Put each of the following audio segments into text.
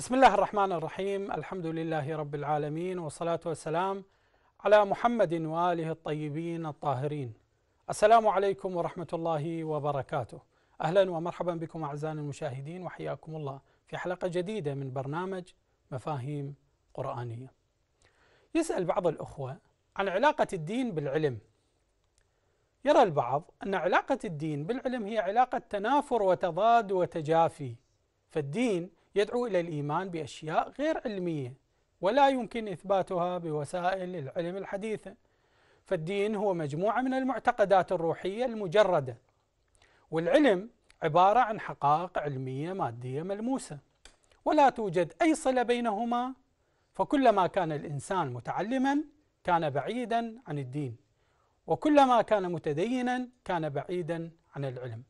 بسم الله الرحمن الرحيم الحمد لله رب العالمين والصلاة والسلام على محمد وآله الطيبين الطاهرين السلام عليكم ورحمة الله وبركاته أهلا ومرحبا بكم أعزائنا المشاهدين وحياكم الله في حلقة جديدة من برنامج مفاهيم قرآنية يسأل بعض الأخوة عن علاقة الدين بالعلم يرى البعض أن علاقة الدين بالعلم هي علاقة تنافر وتضاد وتجافي فالدين يدعو إلى الإيمان بأشياء غير علمية ولا يمكن إثباتها بوسائل العلم الحديثة فالدين هو مجموعة من المعتقدات الروحية المجردة والعلم عبارة عن حقائق علمية مادية ملموسة ولا توجد أي صلة بينهما فكلما كان الإنسان متعلما كان بعيدا عن الدين وكلما كان متدينا كان بعيدا عن العلم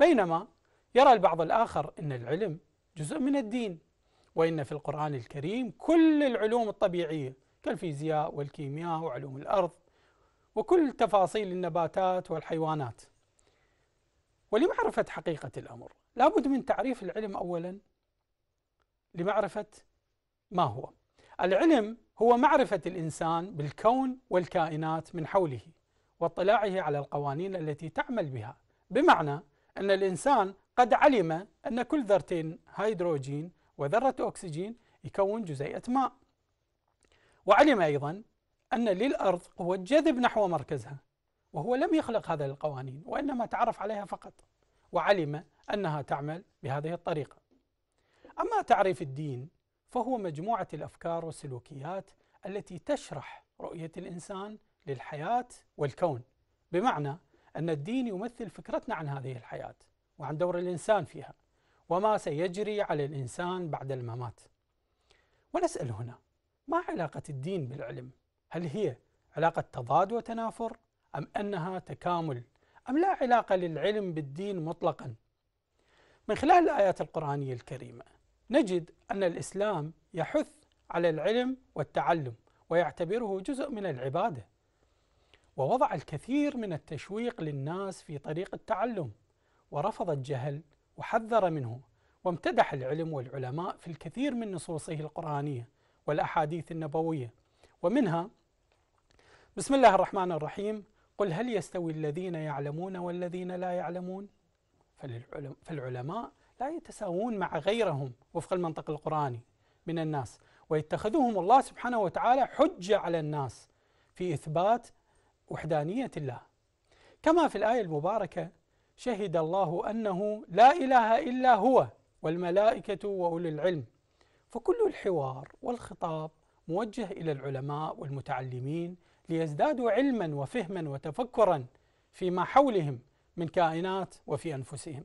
بينما يرى البعض الآخر أن العلم جزء من الدين وإن في القرآن الكريم كل العلوم الطبيعية كالفيزياء والكيمياء وعلوم الأرض وكل تفاصيل النباتات والحيوانات ولمعرفة حقيقة الأمر لابد من تعريف العلم أولا لمعرفة ما هو العلم هو معرفة الإنسان بالكون والكائنات من حوله واطلاعه على القوانين التي تعمل بها بمعنى أن الإنسان قد علم أن كل ذرتين هيدروجين وذرة أكسجين يكون جزيئة ماء وعلم أيضا أن للأرض قوة جذب نحو مركزها وهو لم يخلق هذه القوانين وإنما تعرف عليها فقط وعلم أنها تعمل بهذه الطريقة أما تعريف الدين فهو مجموعة الأفكار والسلوكيات التي تشرح رؤية الإنسان للحياة والكون بمعنى أن الدين يمثل فكرتنا عن هذه الحياة وعن دور الإنسان فيها وما سيجري على الإنسان بعد الممات ونسأل هنا ما علاقة الدين بالعلم؟ هل هي علاقة تضاد وتنافر أم أنها تكامل أم لا علاقة للعلم بالدين مطلقا من خلال الآيات القرآنية الكريمة نجد أن الإسلام يحث على العلم والتعلم ويعتبره جزء من العبادة ووضع الكثير من التشويق للناس في طريق التعلم ورفض الجهل وحذر منه وامتدح العلم والعلماء في الكثير من نصوصه القرآنية والأحاديث النبوية ومنها بسم الله الرحمن الرحيم قل هل يستوي الذين يعلمون والذين لا يعلمون فالعلماء لا يتساوون مع غيرهم وفق المنطق القرآني من الناس ويتخذهم الله سبحانه وتعالى حجة على الناس في إثبات وحدانية الله كما في الآية المباركة شهد الله أنه لا إله إلا هو والملائكة وأولي العلم فكل الحوار والخطاب موجه إلى العلماء والمتعلمين ليزدادوا علما وفهما وتفكرا فيما حولهم من كائنات وفي أنفسهم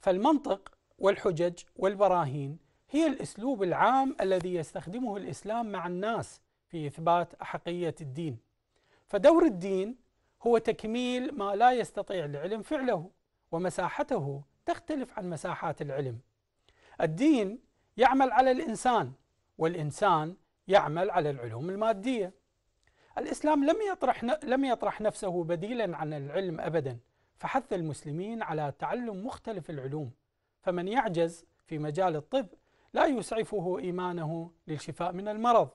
فالمنطق والحجج والبراهين هي الأسلوب العام الذي يستخدمه الإسلام مع الناس في إثبات أحقية الدين فدور الدين هو تكميل ما لا يستطيع العلم فعله ومساحته تختلف عن مساحات العلم الدين يعمل على الانسان والانسان يعمل على العلوم الماديه الاسلام لم يطرح لم يطرح نفسه بديلا عن العلم ابدا فحث المسلمين على تعلم مختلف العلوم فمن يعجز في مجال الطب لا يسعفه ايمانه للشفاء من المرض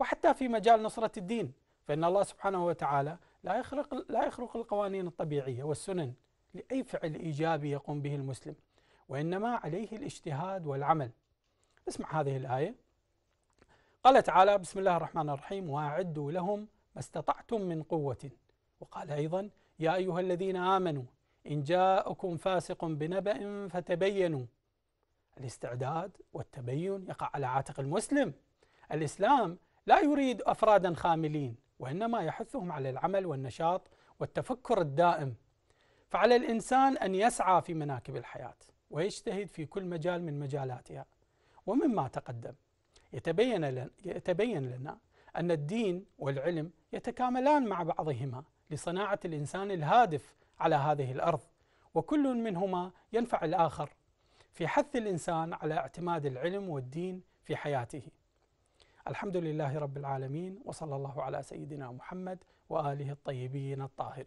وحتى في مجال نصره الدين فإن الله سبحانه وتعالى لا يخلق لا يخلق القوانين الطبيعية والسنن لأي فعل إيجابي يقوم به المسلم وإنما عليه الاجتهاد والعمل اسمع هذه الآية قال تعالى بسم الله الرحمن الرحيم وأعدوا لهم ما استطعتم من قوة وقال أيضا يا أيها الذين آمنوا إن جاءكم فاسق بنبأ فتبينوا الاستعداد والتبين يقع على عاتق المسلم الإسلام لا يريد أفرادا خاملين وإنما يحثهم على العمل والنشاط والتفكر الدائم فعلى الإنسان أن يسعى في مناكب الحياة ويجتهد في كل مجال من مجالاتها ومما تقدم يتبين لنا, يتبين لنا أن الدين والعلم يتكاملان مع بعضهما لصناعة الإنسان الهادف على هذه الأرض وكل منهما ينفع الآخر في حث الإنسان على اعتماد العلم والدين في حياته الحمد لله رب العالمين وصلى الله على سيدنا محمد وآله الطيبين الطاهرين